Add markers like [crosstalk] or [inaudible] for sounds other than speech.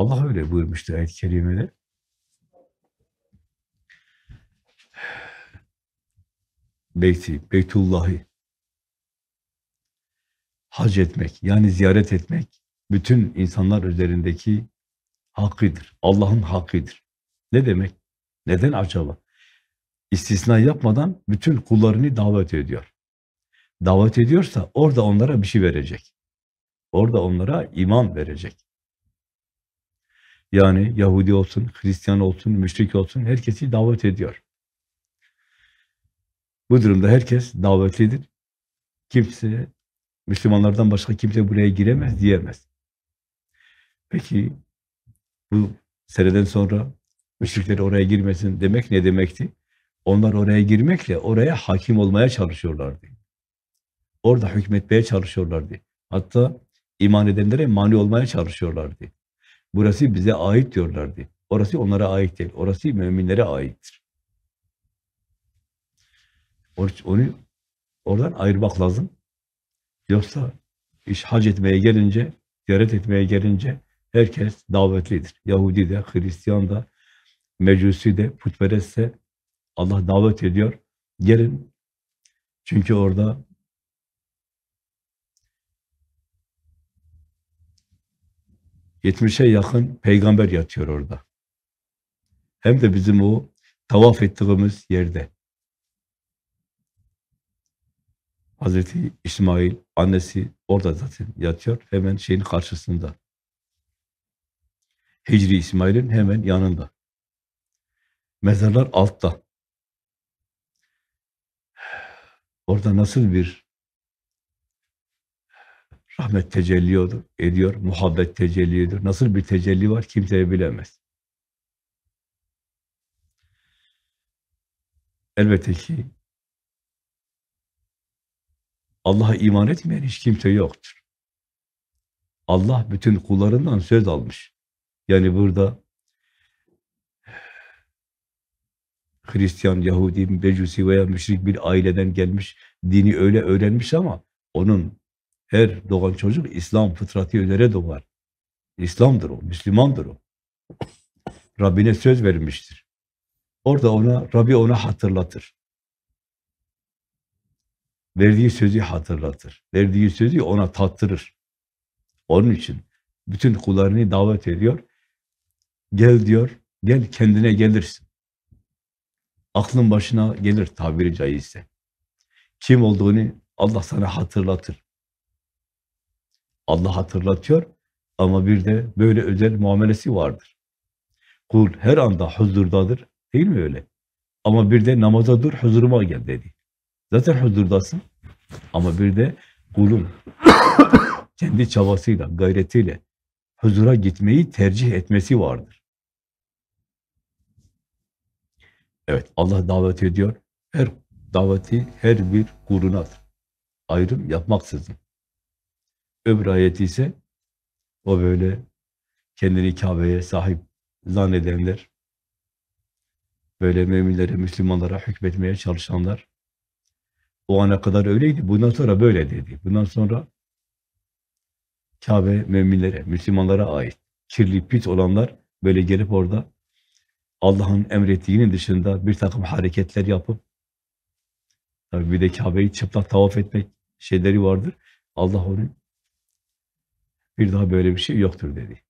Allah öyle buyurmuştu ayet-i kerimede. Beyti, Beytullah'ı hac etmek, yani ziyaret etmek bütün insanlar üzerindeki hakkıdır. Allah'ın hakkıdır. Ne demek? Neden acaba? İstisna yapmadan bütün kullarını davet ediyor. Davet ediyorsa orada onlara bir şey verecek. Orada onlara iman verecek. Yani Yahudi olsun, Hristiyan olsun, müşrik olsun herkesi davet ediyor. Bu durumda herkes davetlidir. Kimse, Müslümanlardan başka kimse buraya giremez diyemez. Peki bu seneden sonra müşrikler oraya girmesin demek ne demekti? Onlar oraya girmekle oraya hakim olmaya çalışıyorlardı. Orada hükmetmeye çalışıyorlardı. Hatta iman edenlere mani olmaya çalışıyorlardı. Burası bize ait diyorlardı. Orası onlara ait değil. Orası müminlere aittir. Onu oradan ayırmak lazım. Yoksa iş hac etmeye gelince, ziyaret etmeye gelince herkes davetlidir. Yahudi de, Hristiyan da, Mecusi de, putperest de Allah davet ediyor. Gelin. Çünkü orada 70'e yakın peygamber yatıyor orada. Hem de bizim o tavaf ettiğimiz yerde. Hazreti İsmail, annesi orada zaten yatıyor. Hemen şeyin karşısında. Hicri İsmail'in hemen yanında. Mezarlar altta. Orada nasıl bir Rahmet tecelli ediyor, muhabbet tecelli ediyor. Nasıl bir tecelli var kimse bilemez. Elbette ki Allah'a iman etmeyen hiç kimse yoktur. Allah bütün kullarından söz almış. Yani burada Hristiyan, Yahudi, Becusi veya müşrik bir aileden gelmiş, dini öyle öğrenmiş ama onun her doğan çocuk İslam fıtratı üzere doğar. İslam'dır o, Müslümandır o. Rabbine söz vermiştir. Orada ona, Rabbi ona hatırlatır. Verdiği sözü hatırlatır. Verdiği sözü ona tattırır. Onun için bütün kullarını davet ediyor. Gel diyor, gel kendine gelirsin. Aklın başına gelir tabiri caizse. Kim olduğunu Allah sana hatırlatır. Allah hatırlatıyor ama bir de böyle özel muamelesi vardır. Kul her anda huzurdadır. Değil mi öyle? Ama bir de namaza dur, huzuruma gel dedi. Zaten huzurdasın. Ama bir de kulun [coughs] kendi çabasıyla, gayretiyle huzura gitmeyi tercih etmesi vardır. Evet, Allah davet ediyor. Her daveti her bir kurunadır. Ayrım yapmaksızın. Öbür ayeti ise o böyle kendini Kabe'ye sahip zannedenler, böyle müminlere, Müslümanlara hükmetmeye çalışanlar, o ana kadar öyleydi, bundan sonra böyle dedi. Bundan sonra Kabe müminlere, Müslümanlara ait kirli pit olanlar böyle gelip orada Allah'ın emrettiğinin dışında bir takım hareketler yapıp tabi bir de Kabe'yi çıplak tavaf etmek şeyleri vardır. Allah onu bir daha böyle bir şey yoktur dedi.